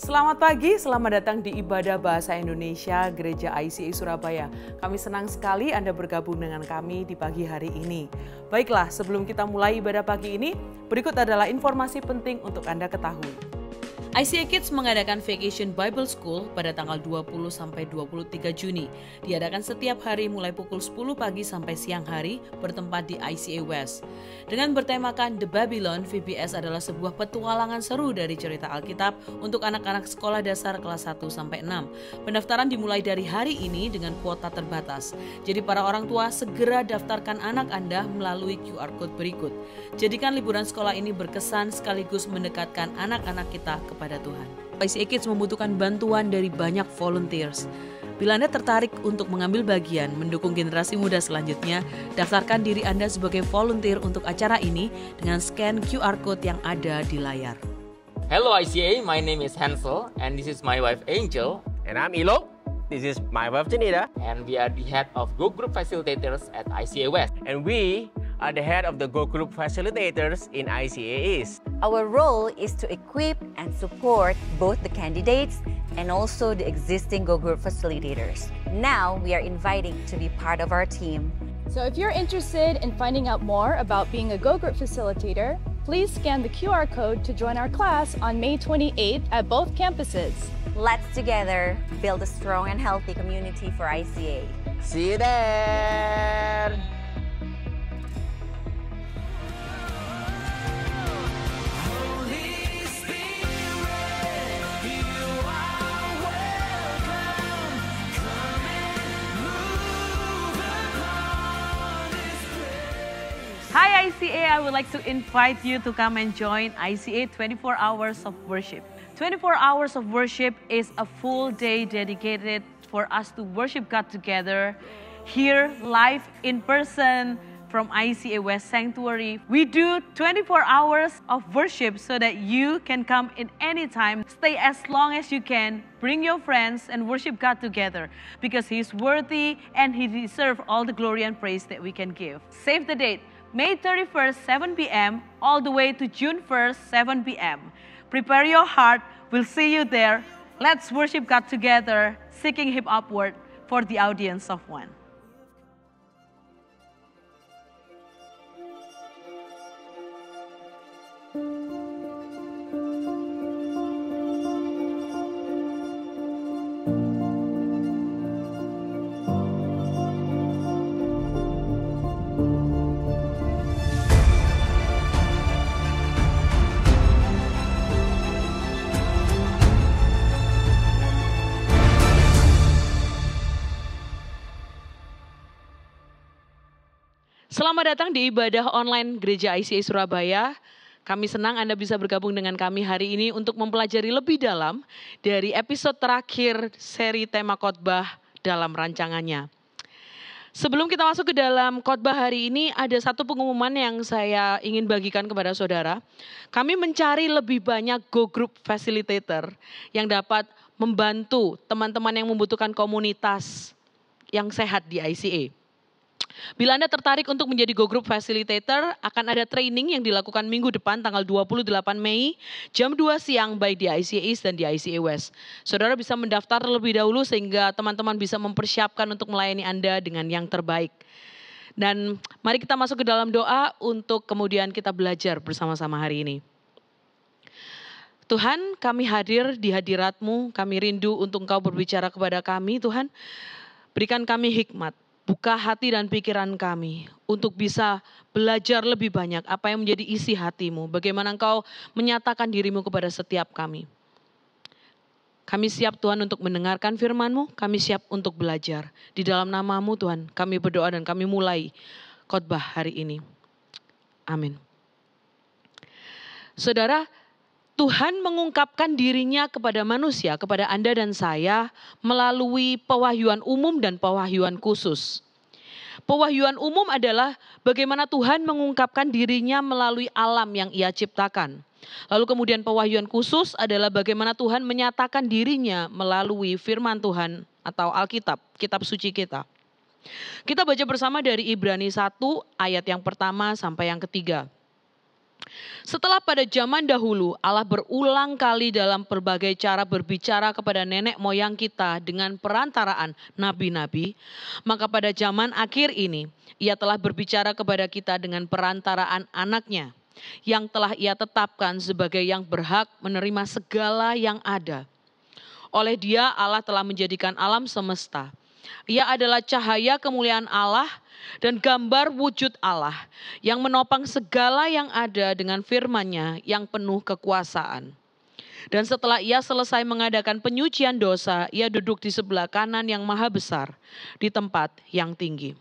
Selamat pagi, selamat datang di Ibadah Bahasa Indonesia Gereja ICA e Surabaya. Kami senang sekali Anda bergabung dengan kami di pagi hari ini. Baiklah, sebelum kita mulai ibadah pagi ini, berikut adalah informasi penting untuk Anda ketahui. ICA Kids mengadakan Vacation Bible School pada tanggal 20 sampai 23 Juni. Diadakan setiap hari mulai pukul 10 pagi sampai siang hari bertempat di ICA West. Dengan bertemakan The Babylon, VBS adalah sebuah petualangan seru dari cerita Alkitab untuk anak-anak sekolah dasar kelas 1 sampai 6. Pendaftaran dimulai dari hari ini dengan kuota terbatas. Jadi para orang tua segera daftarkan anak Anda melalui QR code berikut. Jadikan liburan sekolah ini berkesan sekaligus mendekatkan anak-anak kita kepada kepada Tuhan. ICA Kids membutuhkan bantuan dari banyak volunteers. Bila Anda tertarik untuk mengambil bagian mendukung generasi muda selanjutnya, daftarkan diri Anda sebagai volunteer untuk acara ini dengan scan QR Code yang ada di layar. Hello ICA, my name is Hansel and this is my wife Angel. And I'm Ilo. This is my wife Janita. And we are the head of Go Group Facilitators at ICA West. And we are the head of the Go Group Facilitators in ICA East. Our role is to equip and support both the candidates and also the existing Go Group Facilitators. Now we are inviting to be part of our team. So if you're interested in finding out more about being a Go Group Facilitator, please scan the QR code to join our class on May 28th at both campuses. Let's together build a strong and healthy community for ICA. See you there! Hi ICA, I would like to invite you to come and join ICA 24 Hours of Worship. 24 Hours of Worship is a full day dedicated for us to worship God together here live in person from ICA West Sanctuary. We do 24 hours of worship so that you can come in any time, stay as long as you can, bring your friends and worship God together because He's worthy and He deserves all the glory and praise that we can give. Save the date, May 31st, 7 p.m., all the way to June 1st, 7 p.m. Prepare your heart. We'll see you there. Let's worship God together, seeking Him upward for the audience of one. Selamat datang di ibadah online Gereja ICA Surabaya. Kami senang Anda bisa bergabung dengan kami hari ini untuk mempelajari lebih dalam dari episode terakhir seri tema khotbah dalam rancangannya. Sebelum kita masuk ke dalam khotbah hari ini, ada satu pengumuman yang saya ingin bagikan kepada saudara. Kami mencari lebih banyak Go Group Facilitator yang dapat membantu teman-teman yang membutuhkan komunitas yang sehat di ICA. Bila Anda tertarik untuk menjadi Go Group Facilitator, akan ada training yang dilakukan minggu depan tanggal 28 Mei jam 2 siang baik di ICA East dan di ICA West. Saudara bisa mendaftar lebih dahulu sehingga teman-teman bisa mempersiapkan untuk melayani Anda dengan yang terbaik. Dan mari kita masuk ke dalam doa untuk kemudian kita belajar bersama-sama hari ini. Tuhan kami hadir di hadiratmu, kami rindu untuk engkau berbicara kepada kami Tuhan. Berikan kami hikmat, Buka hati dan pikiran kami untuk bisa belajar lebih banyak apa yang menjadi isi hatimu. Bagaimana engkau menyatakan dirimu kepada setiap kami. Kami siap Tuhan untuk mendengarkan firman-Mu, kami siap untuk belajar. Di dalam namamu Tuhan, kami berdoa dan kami mulai khotbah hari ini. Amin. Saudara, Tuhan mengungkapkan dirinya kepada manusia, kepada Anda dan saya melalui pewahyuan umum dan pewahyuan khusus. Pewahyuan umum adalah bagaimana Tuhan mengungkapkan dirinya melalui alam yang ia ciptakan. Lalu kemudian pewahyuan khusus adalah bagaimana Tuhan menyatakan dirinya melalui firman Tuhan atau Alkitab, kitab suci kita. Kita baca bersama dari Ibrani 1 ayat yang pertama sampai yang ketiga. Setelah pada zaman dahulu Allah berulang kali dalam berbagai cara berbicara kepada nenek moyang kita dengan perantaraan nabi-nabi, maka pada zaman akhir ini ia telah berbicara kepada kita dengan perantaraan anaknya yang telah ia tetapkan sebagai yang berhak menerima segala yang ada. Oleh dia Allah telah menjadikan alam semesta ia adalah cahaya kemuliaan Allah dan gambar wujud Allah yang menopang segala yang ada dengan firman-Nya yang penuh kekuasaan. Dan setelah ia selesai mengadakan penyucian dosa, ia duduk di sebelah kanan yang maha besar di tempat yang tinggi.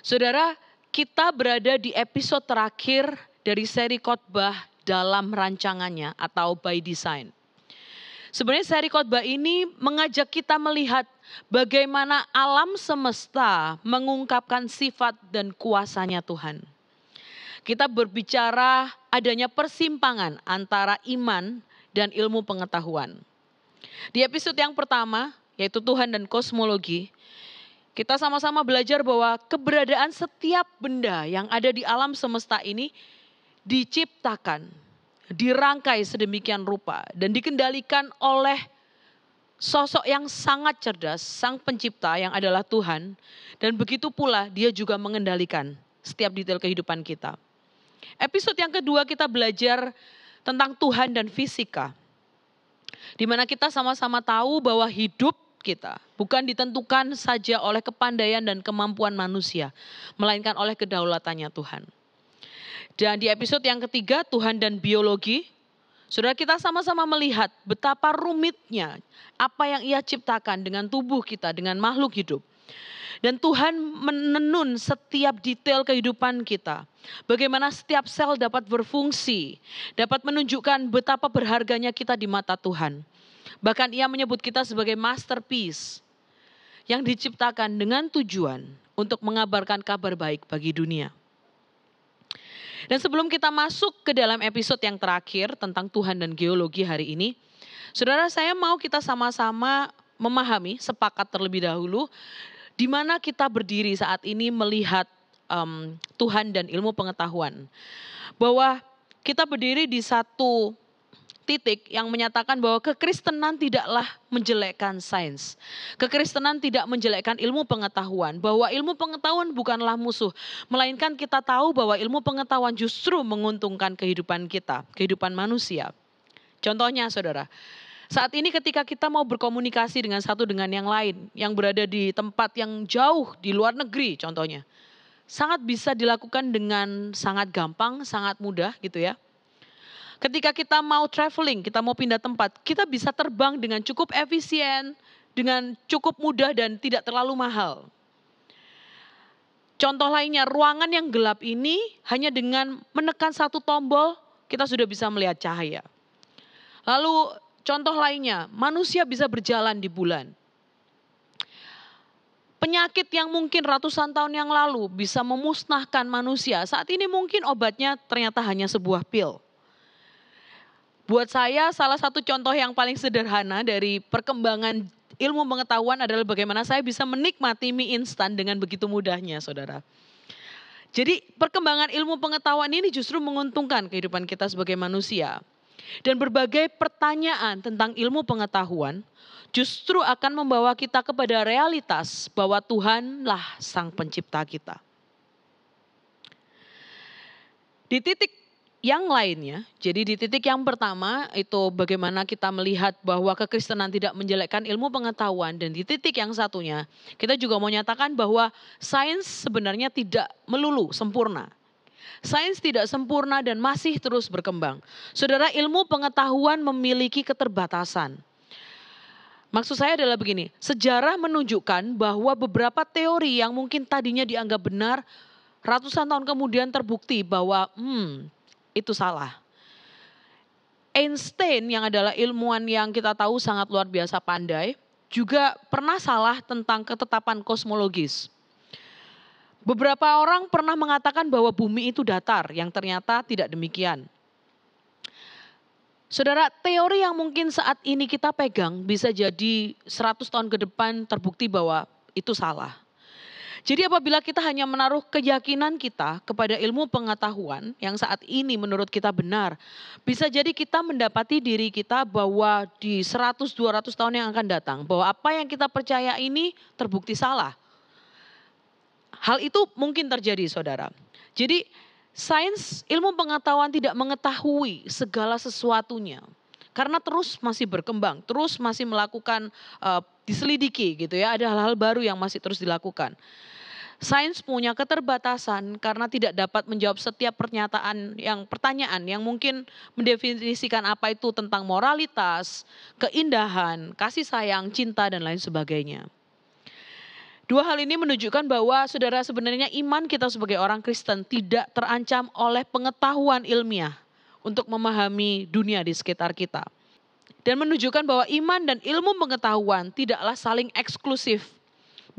Saudara, kita berada di episode terakhir dari seri khotbah dalam rancangannya atau by design. Sebenarnya seri khotbah ini mengajak kita melihat bagaimana alam semesta mengungkapkan sifat dan kuasanya Tuhan. Kita berbicara adanya persimpangan antara iman dan ilmu pengetahuan. Di episode yang pertama, yaitu Tuhan dan kosmologi, kita sama-sama belajar bahwa keberadaan setiap benda yang ada di alam semesta ini diciptakan dirangkai sedemikian rupa dan dikendalikan oleh sosok yang sangat cerdas, sang pencipta yang adalah Tuhan, dan begitu pula dia juga mengendalikan setiap detail kehidupan kita. Episode yang kedua kita belajar tentang Tuhan dan fisika. Di mana kita sama-sama tahu bahwa hidup kita bukan ditentukan saja oleh kepandaian dan kemampuan manusia, melainkan oleh kedaulatannya Tuhan. Dan di episode yang ketiga, Tuhan dan biologi, Saudara kita sama-sama melihat betapa rumitnya apa yang ia ciptakan dengan tubuh kita, dengan makhluk hidup. Dan Tuhan menenun setiap detail kehidupan kita. Bagaimana setiap sel dapat berfungsi, dapat menunjukkan betapa berharganya kita di mata Tuhan. Bahkan ia menyebut kita sebagai masterpiece yang diciptakan dengan tujuan untuk mengabarkan kabar baik bagi dunia. Dan sebelum kita masuk ke dalam episode yang terakhir tentang Tuhan dan geologi hari ini, saudara saya mau kita sama-sama memahami, sepakat terlebih dahulu, di mana kita berdiri saat ini melihat um, Tuhan dan ilmu pengetahuan. Bahwa kita berdiri di satu titik yang menyatakan bahwa kekristenan tidaklah menjelekkan sains. Kekristenan tidak menjelekkan ilmu pengetahuan, bahwa ilmu pengetahuan bukanlah musuh, melainkan kita tahu bahwa ilmu pengetahuan justru menguntungkan kehidupan kita, kehidupan manusia. Contohnya Saudara, saat ini ketika kita mau berkomunikasi dengan satu dengan yang lain, yang berada di tempat yang jauh di luar negeri contohnya, sangat bisa dilakukan dengan sangat gampang, sangat mudah gitu ya Ketika kita mau traveling, kita mau pindah tempat, kita bisa terbang dengan cukup efisien, dengan cukup mudah dan tidak terlalu mahal. Contoh lainnya, ruangan yang gelap ini hanya dengan menekan satu tombol kita sudah bisa melihat cahaya. Lalu contoh lainnya, manusia bisa berjalan di bulan. Penyakit yang mungkin ratusan tahun yang lalu bisa memusnahkan manusia, saat ini mungkin obatnya ternyata hanya sebuah pil buat saya salah satu contoh yang paling sederhana dari perkembangan ilmu pengetahuan adalah bagaimana saya bisa menikmati mie instan dengan begitu mudahnya, saudara. Jadi perkembangan ilmu pengetahuan ini justru menguntungkan kehidupan kita sebagai manusia. Dan berbagai pertanyaan tentang ilmu pengetahuan justru akan membawa kita kepada realitas bahwa Tuhanlah sang pencipta kita. Di titik yang lainnya, jadi di titik yang pertama itu bagaimana kita melihat bahwa kekristenan tidak menjelekkan ilmu pengetahuan dan di titik yang satunya kita juga mau nyatakan bahwa sains sebenarnya tidak melulu sempurna. Sains tidak sempurna dan masih terus berkembang. Saudara, ilmu pengetahuan memiliki keterbatasan. Maksud saya adalah begini, sejarah menunjukkan bahwa beberapa teori yang mungkin tadinya dianggap benar ratusan tahun kemudian terbukti bahwa hmm itu salah. Einstein yang adalah ilmuwan yang kita tahu sangat luar biasa pandai, juga pernah salah tentang ketetapan kosmologis. Beberapa orang pernah mengatakan bahwa bumi itu datar, yang ternyata tidak demikian. Saudara, teori yang mungkin saat ini kita pegang bisa jadi 100 tahun ke depan terbukti bahwa itu salah. Jadi apabila kita hanya menaruh keyakinan kita kepada ilmu pengetahuan yang saat ini menurut kita benar, bisa jadi kita mendapati diri kita bahwa di 100 200 tahun yang akan datang bahwa apa yang kita percaya ini terbukti salah. Hal itu mungkin terjadi Saudara. Jadi sains ilmu pengetahuan tidak mengetahui segala sesuatunya karena terus masih berkembang, terus masih melakukan uh, diselidiki gitu ya, ada hal-hal baru yang masih terus dilakukan sains punya keterbatasan karena tidak dapat menjawab setiap pernyataan yang pertanyaan yang mungkin mendefinisikan apa itu tentang moralitas, keindahan, kasih sayang, cinta dan lain sebagainya. Dua hal ini menunjukkan bahwa saudara sebenarnya iman kita sebagai orang Kristen tidak terancam oleh pengetahuan ilmiah untuk memahami dunia di sekitar kita. Dan menunjukkan bahwa iman dan ilmu pengetahuan tidaklah saling eksklusif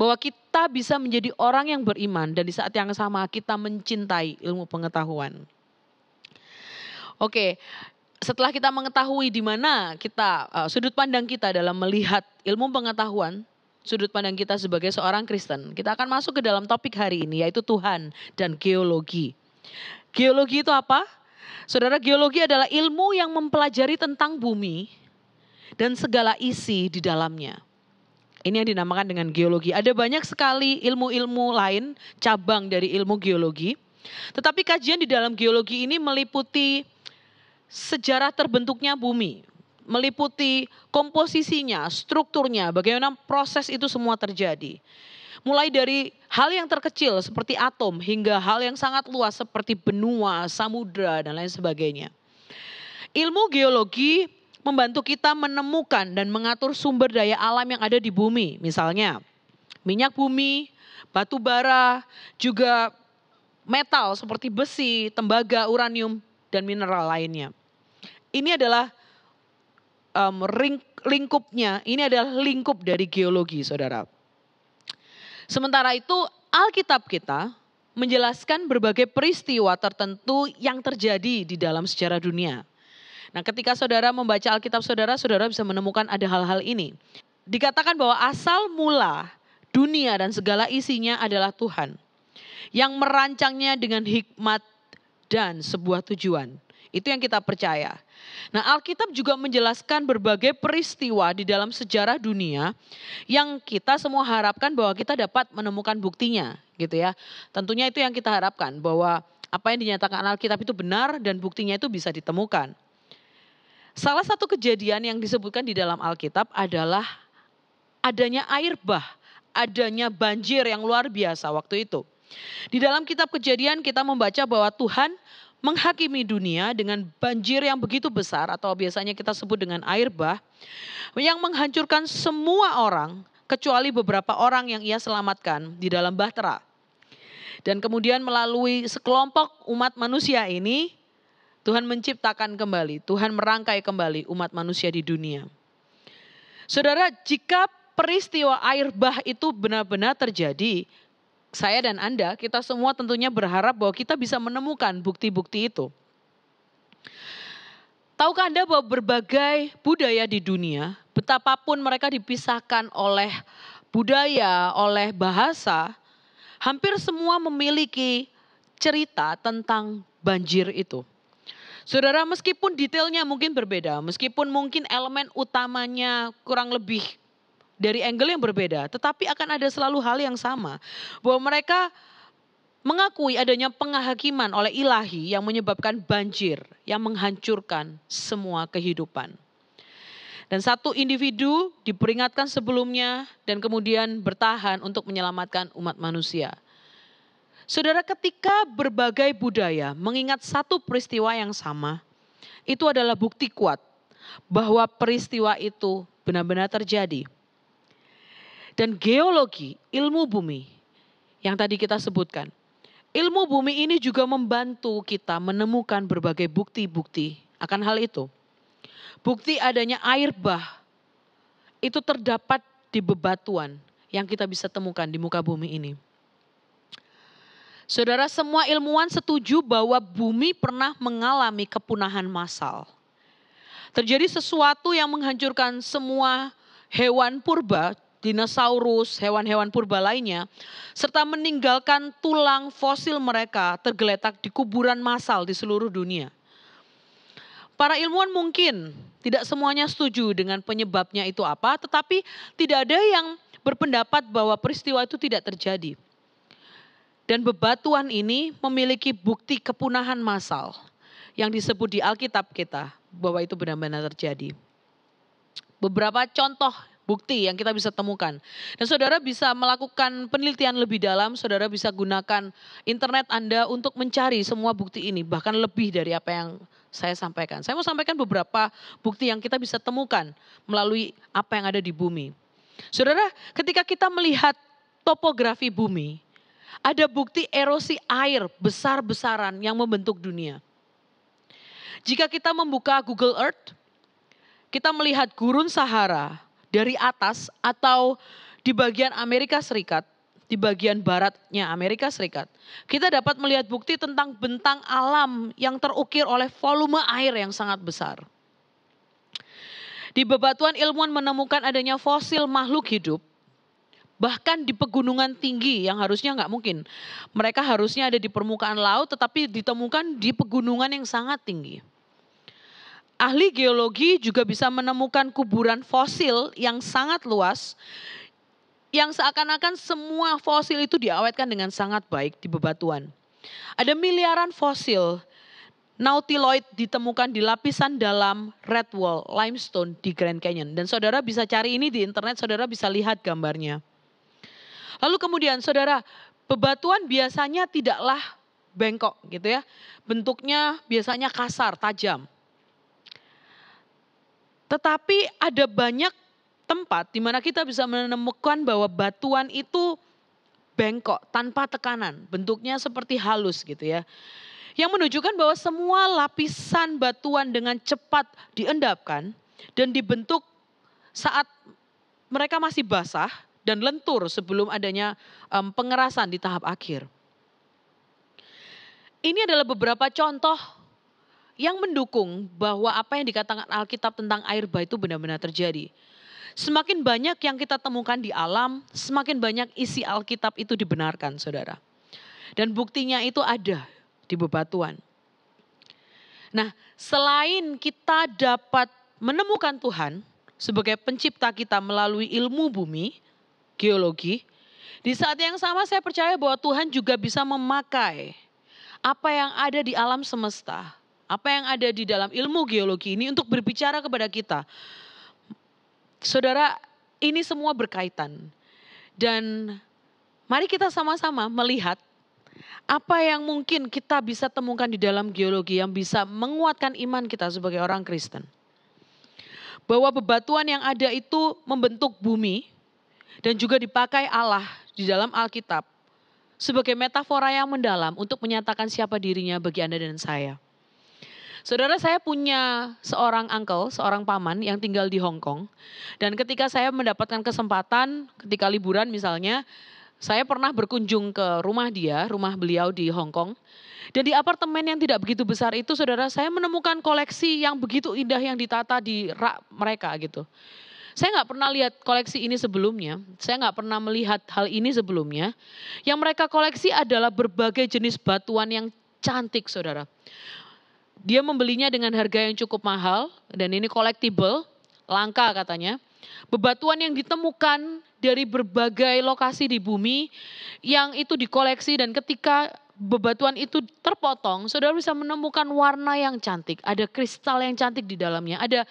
bahwa kita bisa menjadi orang yang beriman dan di saat yang sama kita mencintai ilmu pengetahuan. Oke, setelah kita mengetahui di mana kita eh, sudut pandang kita dalam melihat ilmu pengetahuan, sudut pandang kita sebagai seorang Kristen, kita akan masuk ke dalam topik hari ini yaitu Tuhan dan geologi. Geologi itu apa? Saudara, geologi adalah ilmu yang mempelajari tentang bumi dan segala isi di dalamnya. Ini yang dinamakan dengan geologi. Ada banyak sekali ilmu-ilmu lain cabang dari ilmu geologi. Tetapi kajian di dalam geologi ini meliputi sejarah terbentuknya bumi, meliputi komposisinya, strukturnya, bagaimana proses itu semua terjadi. Mulai dari hal yang terkecil seperti atom hingga hal yang sangat luas seperti benua, samudra dan lain sebagainya. Ilmu geologi membantu kita menemukan dan mengatur sumber daya alam yang ada di bumi. Misalnya minyak bumi, batu bara, juga metal seperti besi, tembaga, uranium, dan mineral lainnya. Ini adalah um, ring, lingkupnya, ini adalah lingkup dari geologi saudara. Sementara itu Alkitab kita menjelaskan berbagai peristiwa tertentu yang terjadi di dalam sejarah dunia. Nah, ketika saudara membaca Alkitab saudara, saudara bisa menemukan ada hal-hal ini. Dikatakan bahwa asal mula dunia dan segala isinya adalah Tuhan yang merancangnya dengan hikmat dan sebuah tujuan. Itu yang kita percaya. Nah, Alkitab juga menjelaskan berbagai peristiwa di dalam sejarah dunia yang kita semua harapkan bahwa kita dapat menemukan buktinya, gitu ya. Tentunya itu yang kita harapkan bahwa apa yang dinyatakan Alkitab itu benar dan buktinya itu bisa ditemukan. Salah satu kejadian yang disebutkan di dalam Alkitab adalah adanya air bah, adanya banjir yang luar biasa waktu itu. Di dalam kitab Kejadian kita membaca bahwa Tuhan menghakimi dunia dengan banjir yang begitu besar atau biasanya kita sebut dengan air bah yang menghancurkan semua orang kecuali beberapa orang yang ia selamatkan di dalam bahtera. Dan kemudian melalui sekelompok umat manusia ini Tuhan menciptakan kembali, Tuhan merangkai kembali umat manusia di dunia. Saudara, jika peristiwa air bah itu benar-benar terjadi, saya dan Anda, kita semua tentunya berharap bahwa kita bisa menemukan bukti-bukti itu. Tahukah Anda bahwa berbagai budaya di dunia, betapapun mereka dipisahkan oleh budaya, oleh bahasa, hampir semua memiliki cerita tentang banjir itu. Saudara, meskipun detailnya mungkin berbeda, meskipun mungkin elemen utamanya kurang lebih dari angle yang berbeda, tetapi akan ada selalu hal yang sama bahwa mereka mengakui adanya penghakiman oleh ilahi yang menyebabkan banjir yang menghancurkan semua kehidupan. Dan satu individu diperingatkan sebelumnya dan kemudian bertahan untuk menyelamatkan umat manusia. Saudara, ketika berbagai budaya mengingat satu peristiwa yang sama, itu adalah bukti kuat bahwa peristiwa itu benar-benar terjadi. Dan geologi, ilmu bumi yang tadi kita sebutkan, ilmu bumi ini juga membantu kita menemukan berbagai bukti-bukti akan hal itu. Bukti adanya air bah itu terdapat di bebatuan yang kita bisa temukan di muka bumi ini. Saudara semua ilmuwan setuju bahwa bumi pernah mengalami kepunahan massal. Terjadi sesuatu yang menghancurkan semua hewan purba, dinosaurus, hewan-hewan purba lainnya, serta meninggalkan tulang fosil mereka tergeletak di kuburan massal di seluruh dunia. Para ilmuwan mungkin tidak semuanya setuju dengan penyebabnya itu apa, tetapi tidak ada yang berpendapat bahwa peristiwa itu tidak terjadi. Dan bebatuan ini memiliki bukti kepunahan massal yang disebut di Alkitab kita bahwa itu benar-benar terjadi. Beberapa contoh bukti yang kita bisa temukan. Dan saudara bisa melakukan penelitian lebih dalam, saudara bisa gunakan internet Anda untuk mencari semua bukti ini, bahkan lebih dari apa yang saya sampaikan. Saya mau sampaikan beberapa bukti yang kita bisa temukan melalui apa yang ada di bumi. Saudara, ketika kita melihat topografi bumi, ada bukti erosi air besar-besaran yang membentuk dunia. Jika kita membuka Google Earth, kita melihat gurun Sahara dari atas atau di bagian Amerika Serikat, di bagian baratnya Amerika Serikat, kita dapat melihat bukti tentang bentang alam yang terukir oleh volume air yang sangat besar. Di bebatuan ilmuwan menemukan adanya fosil makhluk hidup bahkan di pegunungan tinggi yang harusnya nggak mungkin. Mereka harusnya ada di permukaan laut tetapi ditemukan di pegunungan yang sangat tinggi. Ahli geologi juga bisa menemukan kuburan fosil yang sangat luas yang seakan-akan semua fosil itu diawetkan dengan sangat baik di bebatuan. Ada miliaran fosil Nautiloid ditemukan di lapisan dalam Red Wall Limestone di Grand Canyon. Dan saudara bisa cari ini di internet, saudara bisa lihat gambarnya. Lalu kemudian saudara, bebatuan biasanya tidaklah bengkok gitu ya. Bentuknya biasanya kasar, tajam. Tetapi ada banyak tempat di mana kita bisa menemukan bahwa batuan itu bengkok tanpa tekanan, bentuknya seperti halus gitu ya. Yang menunjukkan bahwa semua lapisan batuan dengan cepat diendapkan dan dibentuk saat mereka masih basah dan lentur sebelum adanya um, pengerasan di tahap akhir. Ini adalah beberapa contoh yang mendukung bahwa apa yang dikatakan Alkitab tentang air bah itu benar-benar terjadi. Semakin banyak yang kita temukan di alam, semakin banyak isi Alkitab itu dibenarkan, saudara. Dan buktinya itu ada di bebatuan. Nah, selain kita dapat menemukan Tuhan sebagai pencipta kita melalui ilmu bumi, geologi. Di saat yang sama saya percaya bahwa Tuhan juga bisa memakai apa yang ada di alam semesta, apa yang ada di dalam ilmu geologi ini untuk berbicara kepada kita. Saudara, ini semua berkaitan. Dan mari kita sama-sama melihat apa yang mungkin kita bisa temukan di dalam geologi yang bisa menguatkan iman kita sebagai orang Kristen. Bahwa bebatuan yang ada itu membentuk bumi, dan juga dipakai Allah di dalam Alkitab sebagai metafora yang mendalam untuk menyatakan siapa dirinya bagi Anda dan saya. Saudara saya punya seorang uncle, seorang paman yang tinggal di Hong Kong. Dan ketika saya mendapatkan kesempatan, ketika liburan misalnya, saya pernah berkunjung ke rumah dia, rumah beliau di Hong Kong. Dan di apartemen yang tidak begitu besar itu, saudara saya menemukan koleksi yang begitu indah yang ditata di rak mereka gitu. Saya nggak pernah lihat koleksi ini sebelumnya. Saya nggak pernah melihat hal ini sebelumnya. Yang mereka koleksi adalah berbagai jenis batuan yang cantik, saudara. Dia membelinya dengan harga yang cukup mahal dan ini collectible, langka katanya. Bebatuan yang ditemukan dari berbagai lokasi di bumi yang itu dikoleksi dan ketika bebatuan itu terpotong, saudara bisa menemukan warna yang cantik. Ada kristal yang cantik di dalamnya, ada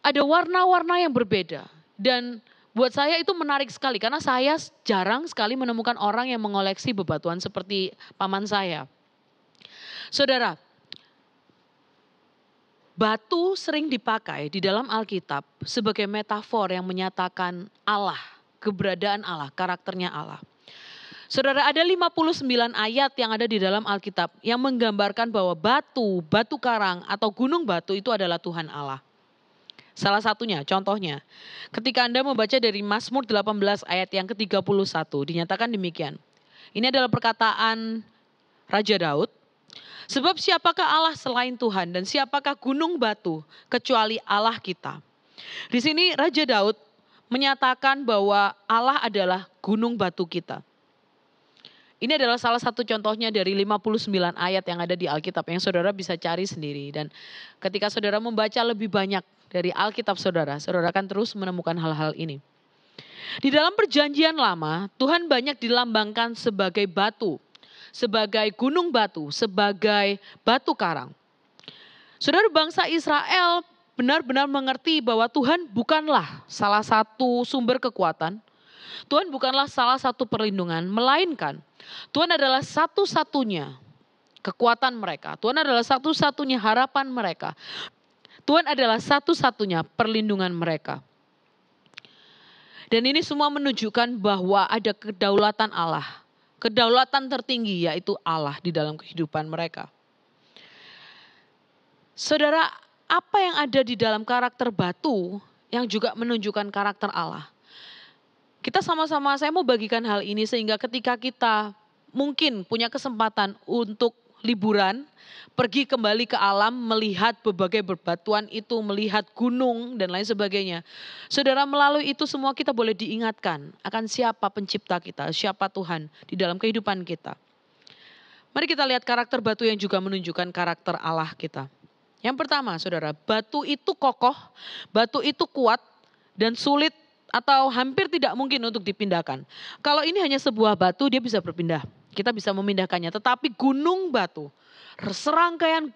ada warna-warna yang berbeda dan buat saya itu menarik sekali karena saya jarang sekali menemukan orang yang mengoleksi bebatuan seperti paman saya. Saudara, batu sering dipakai di dalam Alkitab sebagai metafor yang menyatakan Allah, keberadaan Allah, karakternya Allah. Saudara, ada 59 ayat yang ada di dalam Alkitab yang menggambarkan bahwa batu, batu karang atau gunung batu itu adalah Tuhan Allah. Salah satunya, contohnya, ketika Anda membaca dari Mazmur 18 ayat yang ke-31, dinyatakan demikian. Ini adalah perkataan Raja Daud. Sebab siapakah Allah selain Tuhan dan siapakah gunung batu kecuali Allah kita? Di sini Raja Daud menyatakan bahwa Allah adalah gunung batu kita. Ini adalah salah satu contohnya dari 59 ayat yang ada di Alkitab yang saudara bisa cari sendiri. Dan ketika saudara membaca lebih banyak dari Alkitab saudara, saudara akan terus menemukan hal-hal ini. Di dalam perjanjian lama, Tuhan banyak dilambangkan sebagai batu, sebagai gunung batu, sebagai batu karang. Saudara bangsa Israel benar-benar mengerti bahwa Tuhan bukanlah salah satu sumber kekuatan. Tuhan bukanlah salah satu perlindungan, melainkan Tuhan adalah satu-satunya kekuatan mereka. Tuhan adalah satu-satunya harapan mereka. Tuhan adalah satu-satunya perlindungan mereka. Dan ini semua menunjukkan bahwa ada kedaulatan Allah. Kedaulatan tertinggi yaitu Allah di dalam kehidupan mereka. Saudara, apa yang ada di dalam karakter batu yang juga menunjukkan karakter Allah? Kita sama-sama, saya mau bagikan hal ini sehingga ketika kita mungkin punya kesempatan untuk liburan, pergi kembali ke alam, melihat berbagai berbatuan itu, melihat gunung dan lain sebagainya. Saudara, melalui itu semua kita boleh diingatkan akan siapa pencipta kita, siapa Tuhan di dalam kehidupan kita. Mari kita lihat karakter batu yang juga menunjukkan karakter Allah kita. Yang pertama, saudara, batu itu kokoh, batu itu kuat dan sulit atau hampir tidak mungkin untuk dipindahkan. Kalau ini hanya sebuah batu, dia bisa berpindah kita bisa memindahkannya. Tetapi gunung batu, serangkaian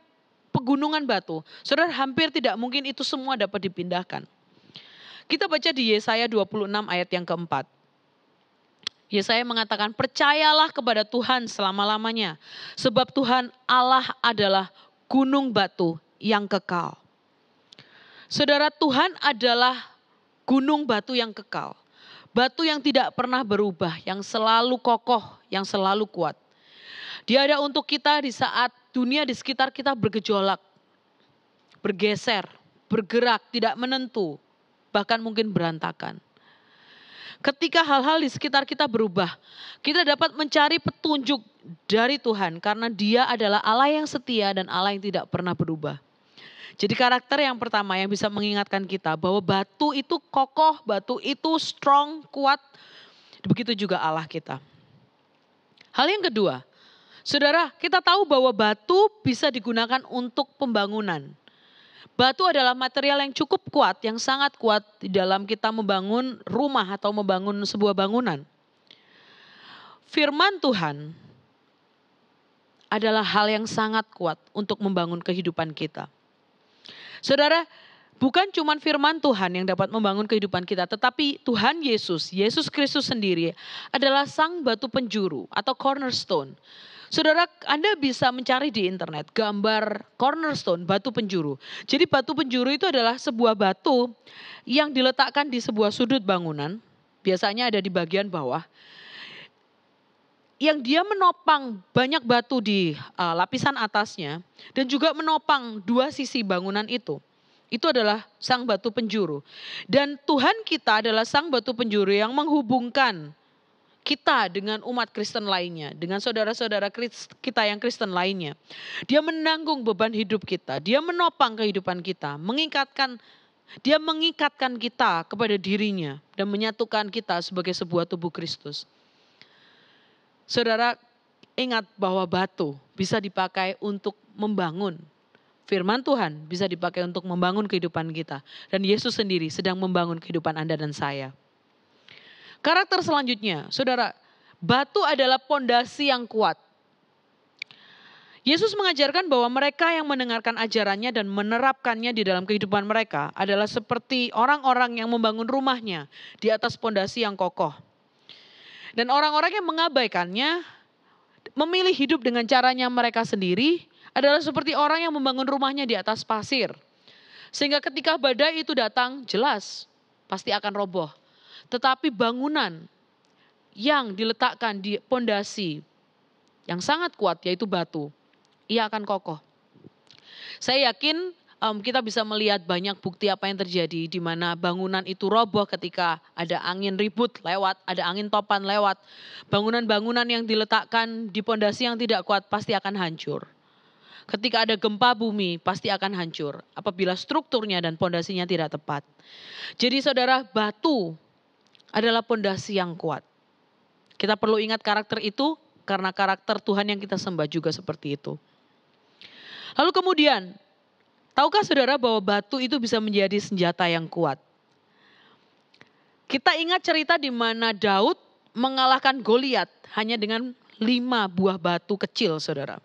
pegunungan batu, saudara hampir tidak mungkin itu semua dapat dipindahkan. Kita baca di Yesaya 26 ayat yang keempat. Yesaya mengatakan, percayalah kepada Tuhan selama-lamanya. Sebab Tuhan Allah adalah gunung batu yang kekal. Saudara, Tuhan adalah gunung batu yang kekal. Batu yang tidak pernah berubah, yang selalu kokoh, yang selalu kuat. Dia ada untuk kita di saat dunia di sekitar kita bergejolak, bergeser, bergerak, tidak menentu, bahkan mungkin berantakan. Ketika hal-hal di sekitar kita berubah, kita dapat mencari petunjuk dari Tuhan karena Dia adalah Allah yang setia dan Allah yang tidak pernah berubah. Jadi karakter yang pertama yang bisa mengingatkan kita bahwa batu itu kokoh, batu itu strong, kuat. Begitu juga Allah kita. Hal yang kedua, saudara, kita tahu bahwa batu bisa digunakan untuk pembangunan. Batu adalah material yang cukup kuat, yang sangat kuat di dalam kita membangun rumah atau membangun sebuah bangunan. Firman Tuhan adalah hal yang sangat kuat untuk membangun kehidupan kita. Saudara, Bukan cuma firman Tuhan yang dapat membangun kehidupan kita, tetapi Tuhan Yesus, Yesus Kristus sendiri adalah sang batu penjuru atau cornerstone. Saudara, Anda bisa mencari di internet gambar cornerstone, batu penjuru. Jadi batu penjuru itu adalah sebuah batu yang diletakkan di sebuah sudut bangunan, biasanya ada di bagian bawah. Yang dia menopang banyak batu di uh, lapisan atasnya dan juga menopang dua sisi bangunan itu. Itu adalah sang batu penjuru. Dan Tuhan kita adalah sang batu penjuru yang menghubungkan kita dengan umat Kristen lainnya, dengan saudara-saudara kita yang Kristen lainnya. Dia menanggung beban hidup kita, dia menopang kehidupan kita, mengikatkan dia mengikatkan kita kepada dirinya dan menyatukan kita sebagai sebuah tubuh Kristus. Saudara, ingat bahwa batu bisa dipakai untuk membangun, firman Tuhan bisa dipakai untuk membangun kehidupan kita. Dan Yesus sendiri sedang membangun kehidupan Anda dan saya. Karakter selanjutnya, saudara, batu adalah pondasi yang kuat. Yesus mengajarkan bahwa mereka yang mendengarkan ajarannya dan menerapkannya di dalam kehidupan mereka adalah seperti orang-orang yang membangun rumahnya di atas pondasi yang kokoh. Dan orang-orang yang mengabaikannya memilih hidup dengan caranya mereka sendiri adalah seperti orang yang membangun rumahnya di atas pasir. Sehingga ketika badai itu datang, jelas pasti akan roboh. Tetapi bangunan yang diletakkan di pondasi yang sangat kuat yaitu batu, ia akan kokoh. Saya yakin um, kita bisa melihat banyak bukti apa yang terjadi di mana bangunan itu roboh ketika ada angin ribut lewat, ada angin topan lewat. Bangunan-bangunan yang diletakkan di pondasi yang tidak kuat pasti akan hancur. Ketika ada gempa bumi, pasti akan hancur apabila strukturnya dan pondasinya tidak tepat. Jadi saudara, batu adalah pondasi yang kuat. Kita perlu ingat karakter itu karena karakter Tuhan yang kita sembah juga seperti itu. Lalu kemudian, tahukah saudara bahwa batu itu bisa menjadi senjata yang kuat? Kita ingat cerita di mana Daud mengalahkan Goliat hanya dengan lima buah batu kecil, saudara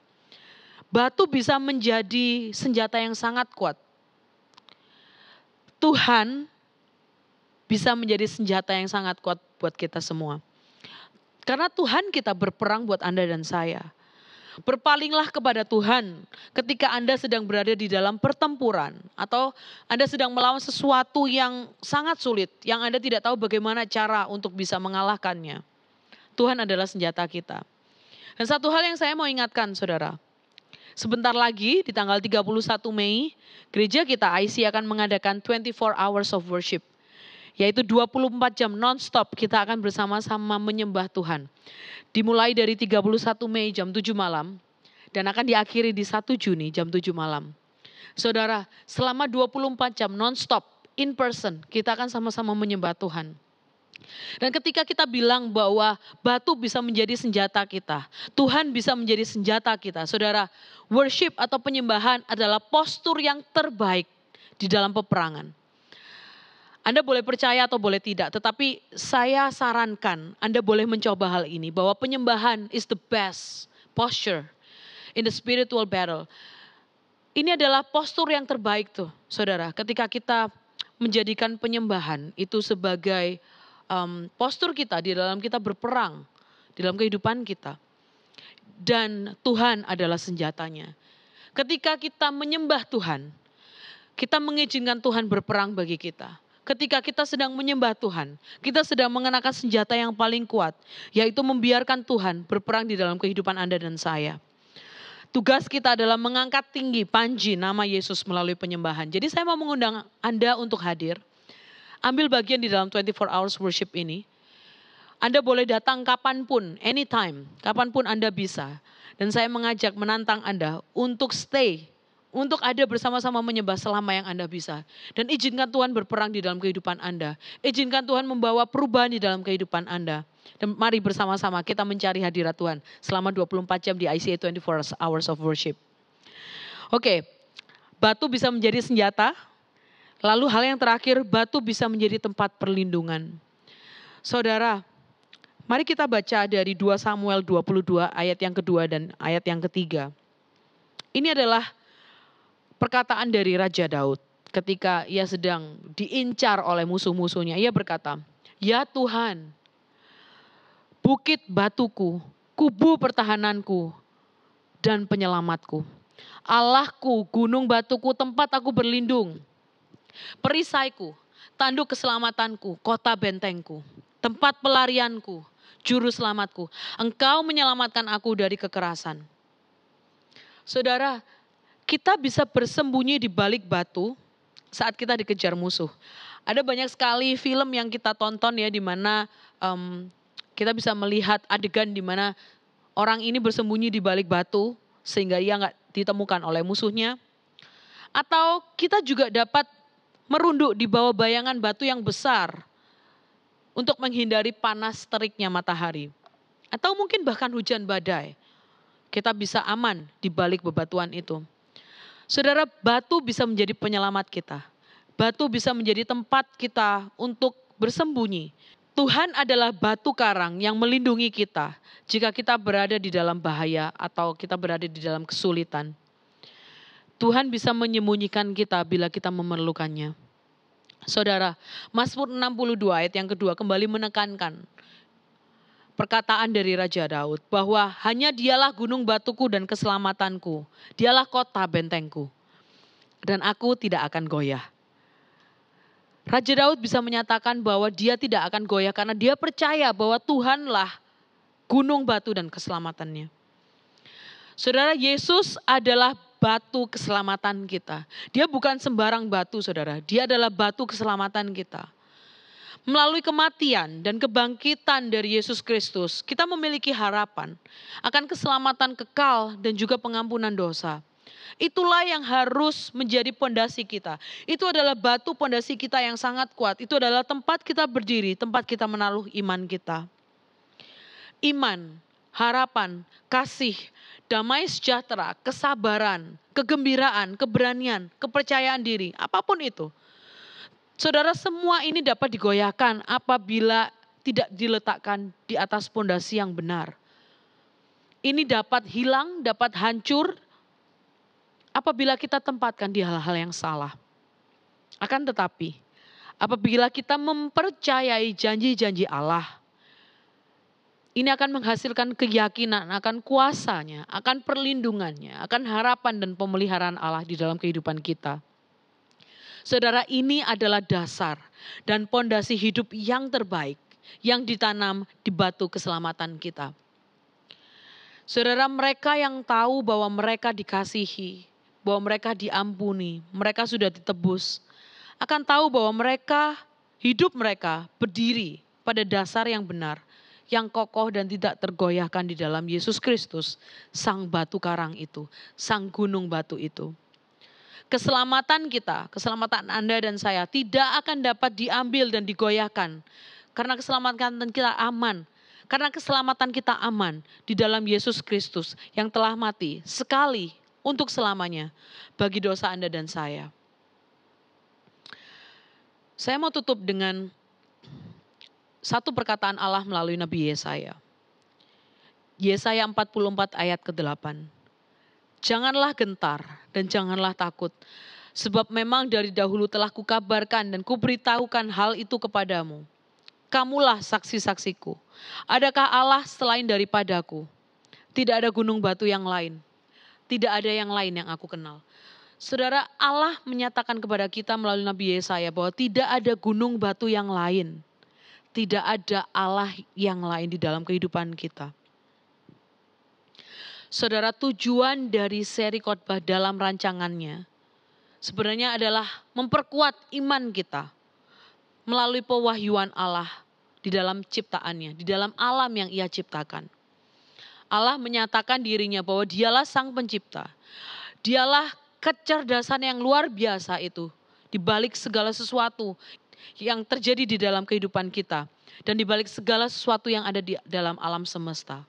batu bisa menjadi senjata yang sangat kuat. Tuhan bisa menjadi senjata yang sangat kuat buat kita semua. Karena Tuhan kita berperang buat Anda dan saya. Berpalinglah kepada Tuhan ketika Anda sedang berada di dalam pertempuran atau Anda sedang melawan sesuatu yang sangat sulit yang Anda tidak tahu bagaimana cara untuk bisa mengalahkannya. Tuhan adalah senjata kita. Dan satu hal yang saya mau ingatkan saudara, Sebentar lagi di tanggal 31 Mei, gereja kita IC akan mengadakan 24 hours of worship. Yaitu 24 jam non-stop kita akan bersama-sama menyembah Tuhan. Dimulai dari 31 Mei jam 7 malam dan akan diakhiri di 1 Juni jam 7 malam. Saudara, selama 24 jam non-stop in person kita akan sama-sama menyembah Tuhan. Dan ketika kita bilang bahwa batu bisa menjadi senjata kita, Tuhan bisa menjadi senjata kita. Saudara, worship atau penyembahan adalah postur yang terbaik di dalam peperangan. Anda boleh percaya atau boleh tidak, tetapi saya sarankan Anda boleh mencoba hal ini bahwa penyembahan is the best posture in the spiritual battle. Ini adalah postur yang terbaik tuh, Saudara, ketika kita menjadikan penyembahan itu sebagai um, postur kita, di dalam kita berperang, di dalam kehidupan kita. Dan Tuhan adalah senjatanya. Ketika kita menyembah Tuhan, kita mengizinkan Tuhan berperang bagi kita. Ketika kita sedang menyembah Tuhan, kita sedang mengenakan senjata yang paling kuat, yaitu membiarkan Tuhan berperang di dalam kehidupan Anda dan saya. Tugas kita adalah mengangkat tinggi panji nama Yesus melalui penyembahan. Jadi saya mau mengundang Anda untuk hadir ambil bagian di dalam 24 hours worship ini. Anda boleh datang kapanpun, anytime, kapanpun Anda bisa. Dan saya mengajak, menantang Anda untuk stay, untuk ada bersama-sama menyembah selama yang Anda bisa. Dan izinkan Tuhan berperang di dalam kehidupan Anda. Izinkan Tuhan membawa perubahan di dalam kehidupan Anda. Dan mari bersama-sama kita mencari hadirat Tuhan selama 24 jam di ICA 24 Hours of Worship. Oke, batu bisa menjadi senjata, Lalu hal yang terakhir, batu bisa menjadi tempat perlindungan. Saudara, mari kita baca dari 2 Samuel 22 ayat yang kedua dan ayat yang ketiga. Ini adalah perkataan dari Raja Daud ketika ia sedang diincar oleh musuh-musuhnya. Ia berkata, Ya Tuhan, bukit batuku, kubu pertahananku, dan penyelamatku. Allahku, gunung batuku, tempat aku berlindung, perisaiku, tanduk keselamatanku, kota bentengku, tempat pelarianku, juru selamatku. Engkau menyelamatkan aku dari kekerasan. Saudara, kita bisa bersembunyi di balik batu saat kita dikejar musuh. Ada banyak sekali film yang kita tonton ya di mana um, kita bisa melihat adegan di mana orang ini bersembunyi di balik batu sehingga ia nggak ditemukan oleh musuhnya. Atau kita juga dapat merunduk di bawah bayangan batu yang besar untuk menghindari panas teriknya matahari. Atau mungkin bahkan hujan badai. Kita bisa aman di balik bebatuan itu. Saudara, batu bisa menjadi penyelamat kita. Batu bisa menjadi tempat kita untuk bersembunyi. Tuhan adalah batu karang yang melindungi kita jika kita berada di dalam bahaya atau kita berada di dalam kesulitan. Tuhan bisa menyembunyikan kita bila kita memerlukannya. Saudara, Mazmur 62 ayat yang kedua kembali menekankan perkataan dari Raja Daud bahwa hanya dialah gunung batuku dan keselamatanku, dialah kota bentengku, dan aku tidak akan goyah. Raja Daud bisa menyatakan bahwa dia tidak akan goyah karena dia percaya bahwa Tuhanlah gunung batu dan keselamatannya. Saudara Yesus adalah batu keselamatan kita. Dia bukan sembarang batu, saudara. Dia adalah batu keselamatan kita. Melalui kematian dan kebangkitan dari Yesus Kristus, kita memiliki harapan akan keselamatan kekal dan juga pengampunan dosa. Itulah yang harus menjadi pondasi kita. Itu adalah batu pondasi kita yang sangat kuat. Itu adalah tempat kita berdiri, tempat kita menaruh iman kita. Iman, harapan, kasih, damai sejahtera, kesabaran, kegembiraan, keberanian, kepercayaan diri, apapun itu. Saudara semua ini dapat digoyahkan apabila tidak diletakkan di atas pondasi yang benar. Ini dapat hilang, dapat hancur apabila kita tempatkan di hal-hal yang salah. Akan tetapi, apabila kita mempercayai janji-janji Allah, ini akan menghasilkan keyakinan akan kuasanya, akan perlindungannya, akan harapan dan pemeliharaan Allah di dalam kehidupan kita. Saudara, ini adalah dasar dan pondasi hidup yang terbaik yang ditanam di batu keselamatan kita. Saudara, mereka yang tahu bahwa mereka dikasihi, bahwa mereka diampuni, mereka sudah ditebus, akan tahu bahwa mereka hidup mereka berdiri pada dasar yang benar yang kokoh dan tidak tergoyahkan di dalam Yesus Kristus, sang batu karang itu, sang gunung batu itu. Keselamatan kita, keselamatan Anda dan saya tidak akan dapat diambil dan digoyahkan. Karena keselamatan kita aman. Karena keselamatan kita aman di dalam Yesus Kristus yang telah mati sekali untuk selamanya bagi dosa Anda dan saya. Saya mau tutup dengan satu perkataan Allah melalui Nabi Yesaya. Yesaya 44 ayat ke-8. Janganlah gentar dan janganlah takut, sebab memang dari dahulu telah kukabarkan dan kuberitahukan hal itu kepadamu. Kamulah saksi-saksiku. Adakah Allah selain daripadaku? Tidak ada gunung batu yang lain. Tidak ada yang lain yang aku kenal. Saudara, Allah menyatakan kepada kita melalui Nabi Yesaya bahwa tidak ada gunung batu yang lain tidak ada Allah yang lain di dalam kehidupan kita. Saudara, tujuan dari seri khotbah dalam rancangannya sebenarnya adalah memperkuat iman kita melalui pewahyuan Allah di dalam ciptaannya, di dalam alam yang ia ciptakan. Allah menyatakan dirinya bahwa dialah sang pencipta. Dialah kecerdasan yang luar biasa itu. Di balik segala sesuatu yang terjadi di dalam kehidupan kita dan di balik segala sesuatu yang ada di dalam alam semesta.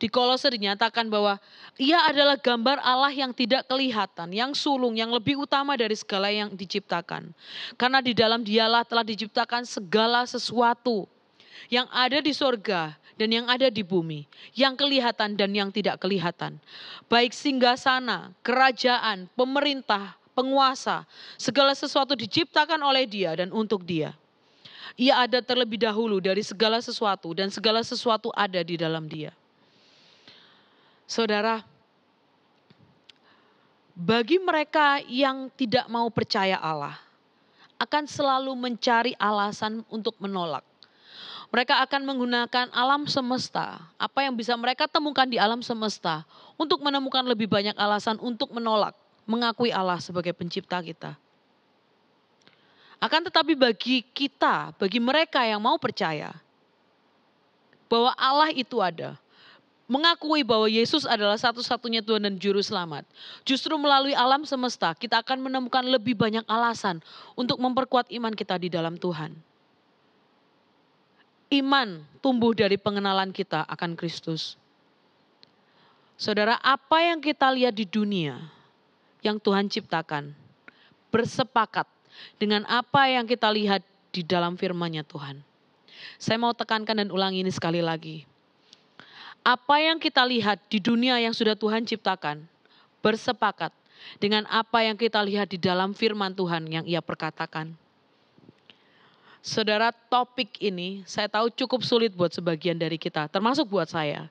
Di Kolose dinyatakan bahwa ia adalah gambar Allah yang tidak kelihatan, yang sulung, yang lebih utama dari segala yang diciptakan. Karena di dalam dialah telah diciptakan segala sesuatu yang ada di sorga dan yang ada di bumi, yang kelihatan dan yang tidak kelihatan, baik singgah sana, kerajaan, pemerintah, penguasa. Segala sesuatu diciptakan oleh Dia dan untuk Dia. Ia ada terlebih dahulu dari segala sesuatu dan segala sesuatu ada di dalam Dia. Saudara, bagi mereka yang tidak mau percaya Allah, akan selalu mencari alasan untuk menolak. Mereka akan menggunakan alam semesta, apa yang bisa mereka temukan di alam semesta, untuk menemukan lebih banyak alasan untuk menolak mengakui Allah sebagai pencipta kita. Akan tetapi bagi kita, bagi mereka yang mau percaya bahwa Allah itu ada, mengakui bahwa Yesus adalah satu-satunya Tuhan dan Juru Selamat. Justru melalui alam semesta kita akan menemukan lebih banyak alasan untuk memperkuat iman kita di dalam Tuhan iman tumbuh dari pengenalan kita akan Kristus. Saudara, apa yang kita lihat di dunia yang Tuhan ciptakan bersepakat dengan apa yang kita lihat di dalam firman-Nya Tuhan. Saya mau tekankan dan ulangi ini sekali lagi. Apa yang kita lihat di dunia yang sudah Tuhan ciptakan bersepakat dengan apa yang kita lihat di dalam firman Tuhan yang ia perkatakan. Saudara, topik ini saya tahu cukup sulit buat sebagian dari kita, termasuk buat saya.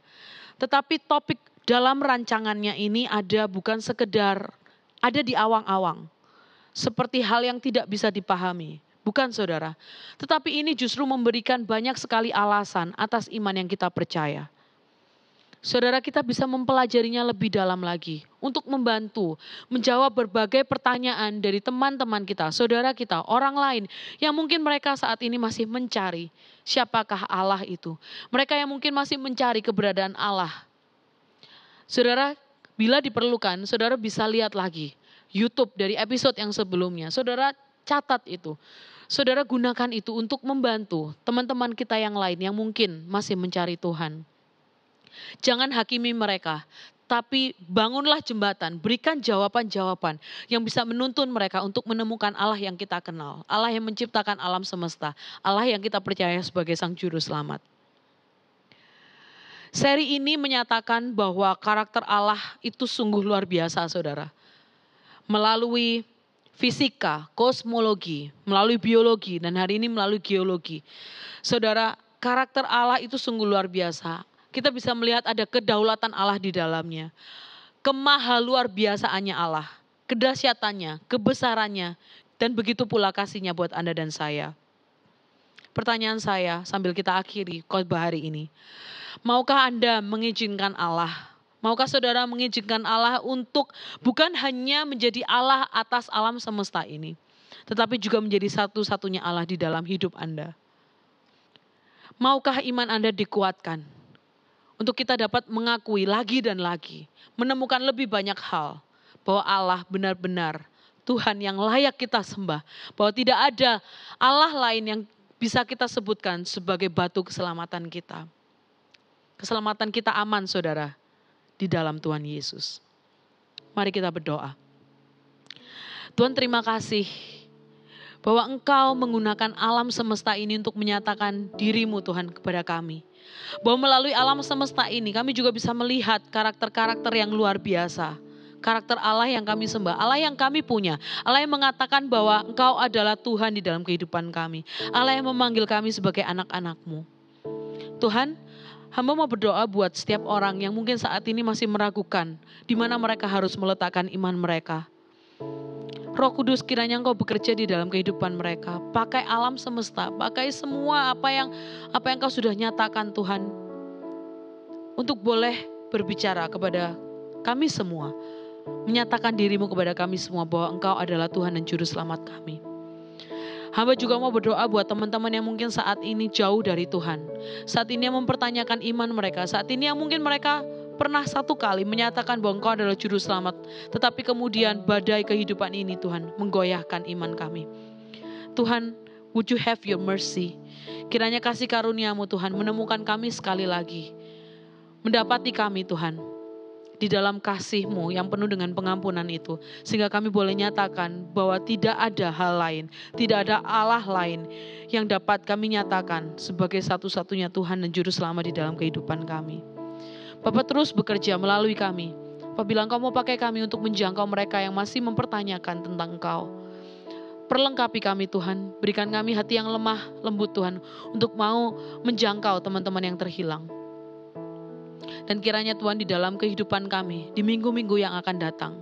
Tetapi topik dalam rancangannya ini ada bukan sekedar ada di awang-awang. Seperti hal yang tidak bisa dipahami. Bukan saudara. Tetapi ini justru memberikan banyak sekali alasan atas iman yang kita percaya. Saudara kita bisa mempelajarinya lebih dalam lagi untuk membantu menjawab berbagai pertanyaan dari teman-teman kita, saudara kita, orang lain yang mungkin mereka saat ini masih mencari siapakah Allah itu. Mereka yang mungkin masih mencari keberadaan Allah. Saudara, Bila diperlukan, saudara bisa lihat lagi YouTube dari episode yang sebelumnya. Saudara catat itu. Saudara gunakan itu untuk membantu teman-teman kita yang lain yang mungkin masih mencari Tuhan. Jangan hakimi mereka, tapi bangunlah jembatan, berikan jawaban-jawaban yang bisa menuntun mereka untuk menemukan Allah yang kita kenal, Allah yang menciptakan alam semesta, Allah yang kita percaya sebagai Sang Juru Selamat. Seri ini menyatakan bahwa karakter Allah itu sungguh luar biasa, saudara. Melalui fisika, kosmologi, melalui biologi, dan hari ini melalui geologi. Saudara, karakter Allah itu sungguh luar biasa. Kita bisa melihat ada kedaulatan Allah di dalamnya. Kemaha luar biasaannya Allah, kedahsyatannya, kebesarannya, dan begitu pula kasihnya buat Anda dan saya. Pertanyaan saya sambil kita akhiri khotbah hari ini. Maukah Anda mengizinkan Allah? Maukah saudara mengizinkan Allah untuk bukan hanya menjadi Allah atas alam semesta ini, tetapi juga menjadi satu-satunya Allah di dalam hidup Anda? Maukah iman Anda dikuatkan untuk kita dapat mengakui lagi dan lagi, menemukan lebih banyak hal bahwa Allah benar-benar Tuhan yang layak kita sembah, bahwa tidak ada Allah lain yang bisa kita sebutkan sebagai batu keselamatan kita. Keselamatan kita aman saudara di dalam Tuhan Yesus. Mari kita berdoa. Tuhan terima kasih bahwa Engkau menggunakan alam semesta ini untuk menyatakan dirimu Tuhan kepada kami. Bahwa melalui alam semesta ini kami juga bisa melihat karakter-karakter yang luar biasa karakter Allah yang kami sembah, Allah yang kami punya, Allah yang mengatakan bahwa Engkau adalah Tuhan di dalam kehidupan kami, Allah yang memanggil kami sebagai anak-anakmu. Tuhan, Hamba mau berdoa buat setiap orang yang mungkin saat ini masih meragukan di mana mereka harus meletakkan iman mereka. Roh Kudus kiranya Engkau bekerja di dalam kehidupan mereka. Pakai alam semesta, pakai semua apa yang apa yang engkau sudah nyatakan Tuhan untuk boleh berbicara kepada kami semua. Menyatakan dirimu kepada kami semua bahwa Engkau adalah Tuhan dan juru selamat kami. Hamba juga mau berdoa buat teman-teman yang mungkin saat ini jauh dari Tuhan. Saat ini yang mempertanyakan iman mereka. Saat ini yang mungkin mereka pernah satu kali menyatakan bahwa engkau adalah juru selamat. Tetapi kemudian badai kehidupan ini Tuhan menggoyahkan iman kami. Tuhan, would you have your mercy? Kiranya kasih karuniamu Tuhan menemukan kami sekali lagi. Mendapati kami Tuhan di dalam kasihmu yang penuh dengan pengampunan itu. Sehingga kami boleh nyatakan bahwa tidak ada hal lain, tidak ada Allah lain yang dapat kami nyatakan sebagai satu-satunya Tuhan dan Juru Selamat di dalam kehidupan kami. Bapak terus bekerja melalui kami. Apabila Engkau mau pakai kami untuk menjangkau mereka yang masih mempertanyakan tentang Engkau, perlengkapi kami Tuhan, berikan kami hati yang lemah, lembut Tuhan, untuk mau menjangkau teman-teman yang terhilang. Dan kiranya Tuhan di dalam kehidupan kami, di minggu-minggu yang akan datang,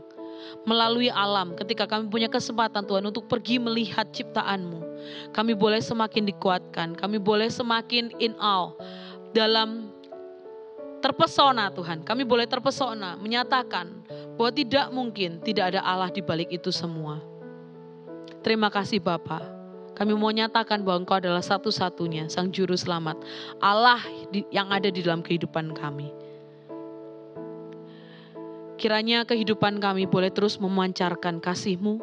melalui alam ketika kami punya kesempatan Tuhan untuk pergi melihat ciptaan-Mu Kami boleh semakin dikuatkan, kami boleh semakin in awe dalam terpesona Tuhan. Kami boleh terpesona menyatakan bahwa tidak mungkin tidak ada Allah di balik itu semua. Terima kasih Bapa, Kami mau nyatakan bahwa Engkau adalah satu-satunya Sang Juru Selamat. Allah yang ada di dalam kehidupan kami. Kiranya kehidupan kami boleh terus memancarkan kasih-Mu.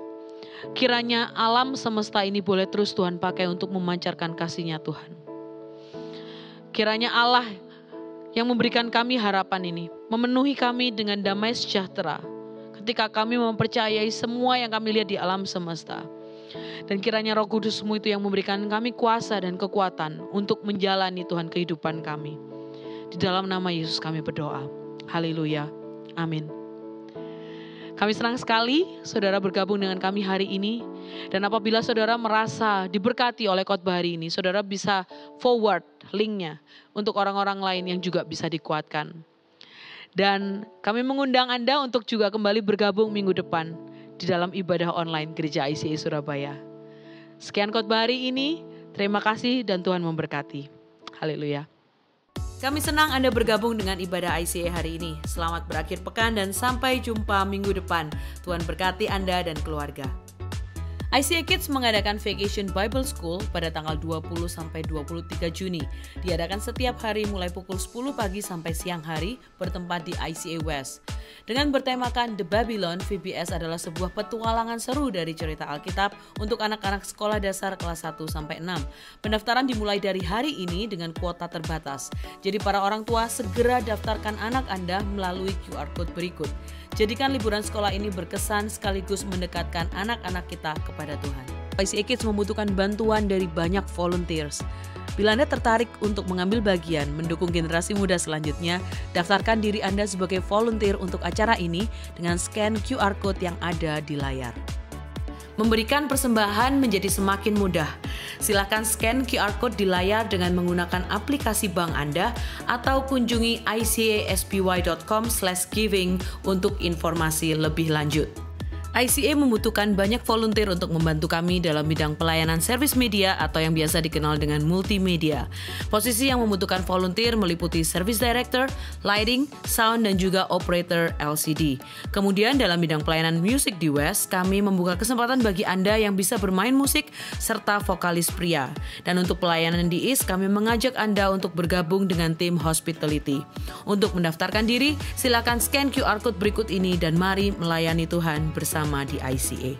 Kiranya alam semesta ini boleh terus Tuhan pakai untuk memancarkan kasih-Nya Tuhan. Kiranya Allah yang memberikan kami harapan ini, memenuhi kami dengan damai sejahtera ketika kami mempercayai semua yang kami lihat di alam semesta. Dan kiranya roh kudusmu itu yang memberikan kami kuasa dan kekuatan untuk menjalani Tuhan kehidupan kami. Di dalam nama Yesus kami berdoa. Haleluya. Amin. Kami senang sekali saudara bergabung dengan kami hari ini. Dan apabila saudara merasa diberkati oleh khotbah hari ini, saudara bisa forward linknya untuk orang-orang lain yang juga bisa dikuatkan. Dan kami mengundang Anda untuk juga kembali bergabung minggu depan di dalam ibadah online Gereja ICE Surabaya. Sekian khotbah hari ini. Terima kasih dan Tuhan memberkati. Haleluya. Kami senang Anda bergabung dengan ibadah ICA hari ini. Selamat berakhir pekan dan sampai jumpa minggu depan. Tuhan berkati Anda dan keluarga. ICA Kids mengadakan Vacation Bible School pada tanggal 20 sampai 23 Juni. Diadakan setiap hari mulai pukul 10 pagi sampai siang hari bertempat di ICA West. Dengan bertemakan The Babylon, VBS adalah sebuah petualangan seru dari cerita Alkitab untuk anak-anak sekolah dasar kelas 1 sampai 6. Pendaftaran dimulai dari hari ini dengan kuota terbatas. Jadi para orang tua segera daftarkan anak Anda melalui QR code berikut. Jadikan liburan sekolah ini berkesan sekaligus mendekatkan anak-anak kita kepada Tuhan. YCA e Kids membutuhkan bantuan dari banyak volunteers. Bila Anda tertarik untuk mengambil bagian mendukung generasi muda selanjutnya, daftarkan diri Anda sebagai volunteer untuk acara ini dengan scan QR code yang ada di layar memberikan persembahan menjadi semakin mudah. Silakan scan QR Code di layar dengan menggunakan aplikasi bank Anda atau kunjungi icaspy.com/giving untuk informasi lebih lanjut. ICA membutuhkan banyak volunteer untuk membantu kami dalam bidang pelayanan servis media atau yang biasa dikenal dengan multimedia. Posisi yang membutuhkan volunteer meliputi service director, lighting, sound, dan juga operator LCD. Kemudian dalam bidang pelayanan musik di West, kami membuka kesempatan bagi Anda yang bisa bermain musik serta vokalis pria. Dan untuk pelayanan di East, kami mengajak Anda untuk bergabung dengan tim hospitality. Untuk mendaftarkan diri, silakan scan QR code berikut ini dan mari melayani Tuhan bersama bersama di ICA.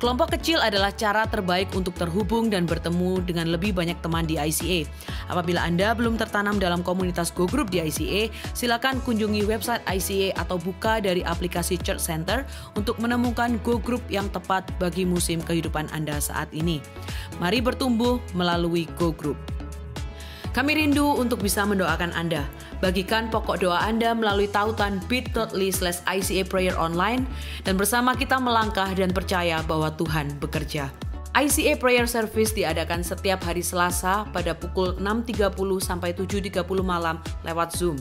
Kelompok kecil adalah cara terbaik untuk terhubung dan bertemu dengan lebih banyak teman di ICA. Apabila Anda belum tertanam dalam komunitas Go Group di ICA, silakan kunjungi website ICA atau buka dari aplikasi Church Center untuk menemukan Go Group yang tepat bagi musim kehidupan Anda saat ini. Mari bertumbuh melalui Go Group. Kami rindu untuk bisa mendoakan Anda. Bagikan pokok doa Anda melalui tautan bit.ly slash ICA Prayer Online dan bersama kita melangkah dan percaya bahwa Tuhan bekerja. ICA Prayer Service diadakan setiap hari Selasa pada pukul 6.30 sampai 7.30 malam lewat Zoom.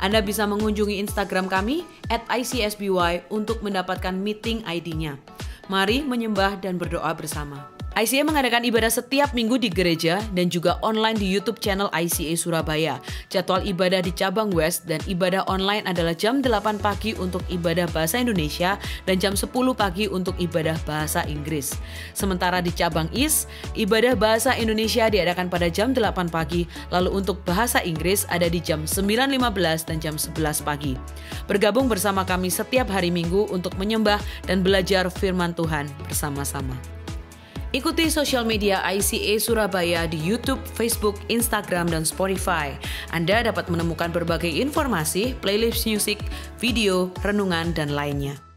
Anda bisa mengunjungi Instagram kami at ICSBY untuk mendapatkan meeting ID-nya. Mari menyembah dan berdoa bersama. ICA mengadakan ibadah setiap minggu di gereja dan juga online di YouTube channel ICA Surabaya. Jadwal ibadah di cabang West dan ibadah online adalah jam 8 pagi untuk ibadah bahasa Indonesia dan jam 10 pagi untuk ibadah bahasa Inggris. Sementara di cabang East, ibadah bahasa Indonesia diadakan pada jam 8 pagi, lalu untuk bahasa Inggris ada di jam 9.15 dan jam 11 pagi. Bergabung bersama kami setiap hari Minggu untuk menyembah dan belajar firman Tuhan bersama-sama. Ikuti sosial media ICA Surabaya di YouTube, Facebook, Instagram, dan Spotify. Anda dapat menemukan berbagai informasi, playlist musik, video, renungan, dan lainnya.